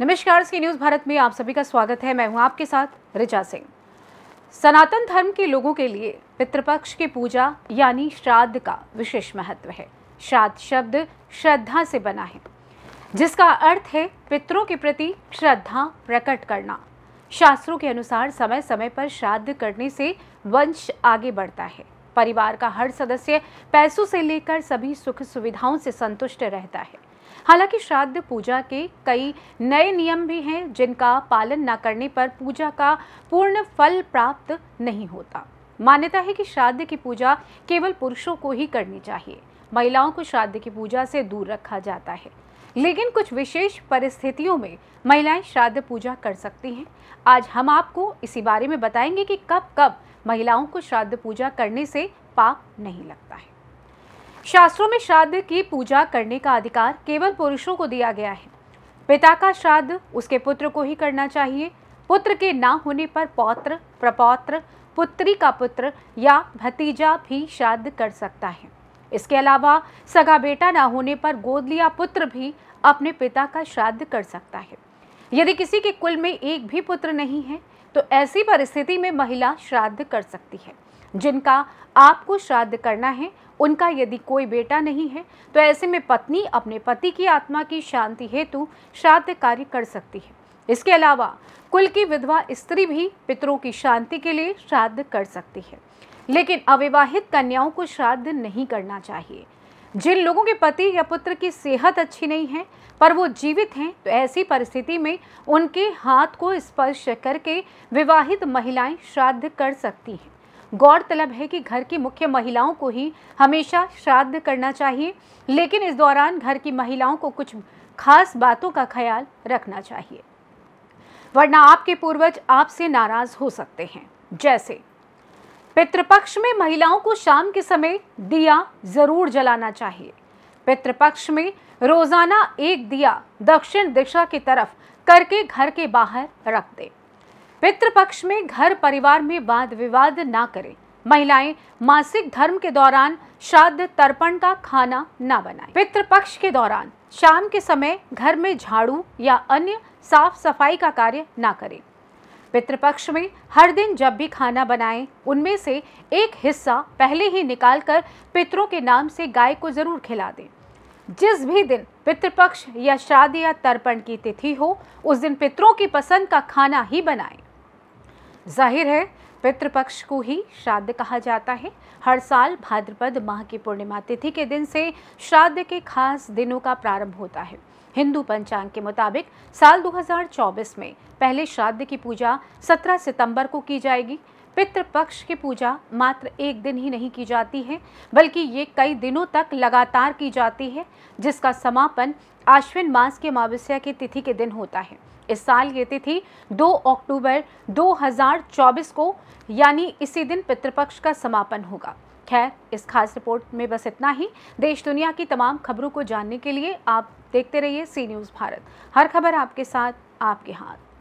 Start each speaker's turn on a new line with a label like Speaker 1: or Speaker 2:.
Speaker 1: नमस्कार सी न्यूज भारत में आप सभी का स्वागत है मैं हूं आपके साथ रिचा सिंह सनातन धर्म के लोगों के लिए पितृपक्ष की पूजा यानी श्राद्ध का विशेष महत्व है श्राद्ध शब्द श्रद्धा से बना है जिसका अर्थ है पितरों के प्रति श्रद्धा प्रकट करना शास्त्रों के अनुसार समय समय पर श्राद्ध करने से वंश आगे बढ़ता है परिवार का हर सदस्य पैसों से लेकर सभी सुख सुविधाओं से संतुष्ट रहता है हालांकि श्राद्ध पूजा के कई नए नियम भी हैं जिनका पालन न करने पर पूजा का पूर्ण फल प्राप्त नहीं होता मान्यता है कि श्राद्ध की पूजा केवल पुरुषों को ही करनी चाहिए महिलाओं को श्राद्ध की पूजा से दूर रखा जाता है लेकिन कुछ विशेष परिस्थितियों में महिलाएं श्राद्ध पूजा कर सकती हैं आज हम आपको इसी बारे में बताएंगे कि कब कब महिलाओं को श्राद्ध पूजा करने से पाप नहीं लगता है शास्त्रों में श्राद्ध की पूजा करने का अधिकार केवल पुरुषों को दिया गया है पिता का श्राद्ध उसके पुत्र को ही करना चाहिए पुत्र के ना होने पर पौत्र प्रपौत्र पुत्री का पुत्र या भतीजा भी श्राद्ध कर सकता है इसके अलावा सगा बेटा ना होने पर गोद लिया पुत्र भी अपने पिता का श्राद्ध कर सकता है यदि किसी के कुल में एक भी पुत्र नहीं है तो ऐसी परिस्थिति में महिला श्राद्ध कर सकती है जिनका आपको श्राद्ध करना है उनका यदि कोई बेटा नहीं है तो ऐसे में पत्नी अपने पति की आत्मा की शांति हेतु श्राद्ध कार्य कर सकती है इसके अलावा कुल की विधवा स्त्री भी पितरों की शांति के लिए श्राद्ध कर सकती है लेकिन अविवाहित कन्याओं को श्राद्ध नहीं करना चाहिए जिन लोगों के पति या पुत्र की सेहत अच्छी नहीं है पर वो जीवित हैं तो ऐसी परिस्थिति में उनके हाथ को स्पर्श करके विवाहित महिलाएं श्राद्ध कर सकती हैं गौरतलब है कि घर की मुख्य महिलाओं को ही हमेशा श्राद्ध करना चाहिए लेकिन इस दौरान घर की महिलाओं को कुछ खास बातों का ख्याल रखना चाहिए वरना आपके पूर्वज आपसे नाराज हो सकते हैं जैसे पितृपक्ष में महिलाओं को शाम के समय दिया जरूर जलाना चाहिए पितृपक्ष में रोजाना एक दिया दक्षिण दिशा की तरफ करके घर के बाहर रख दे पितृपक्ष में घर परिवार में वाद विवाद ना करें महिलाएं मासिक धर्म के दौरान श्राद्ध तर्पण का खाना ना बनाएं। पितृपक्ष के दौरान शाम के समय घर में झाड़ू या अन्य साफ सफाई का कार्य ना करें पितृपक्ष में हर दिन जब भी खाना बनाएं उनमें से एक हिस्सा पहले ही निकालकर पितरों के नाम से गाय को ज़रूर खिला दें जिस भी दिन पितृपक्ष या श्राद्ध या तर्पण की तिथि हो उस दिन पितरों की पसंद का खाना ही बनाएं जाहिर है पितृपक्ष को ही श्राद्ध कहा जाता है हर साल भाद्रपद माह की पूर्णिमा तिथि के दिन से श्राद्ध के खास दिनों का प्रारंभ होता है हिंदू पंचांग के मुताबिक साल 2024 में पहले श्राद्ध की पूजा 17 सितंबर को की जाएगी पितृपक्ष की पूजा मात्र एक दिन ही नहीं की जाती है बल्कि ये कई दिनों तक लगातार की जाती है जिसका समापन आश्विन मास के अमावस्या की तिथि के दिन होता है इस साल ये तिथि 2 अक्टूबर 2024 को यानी इसी दिन पितृपक्ष का समापन होगा खैर इस खास रिपोर्ट में बस इतना ही देश दुनिया की तमाम खबरों को जानने के लिए आप देखते रहिए सी न्यूज़ भारत हर खबर आपके साथ आपके हाथ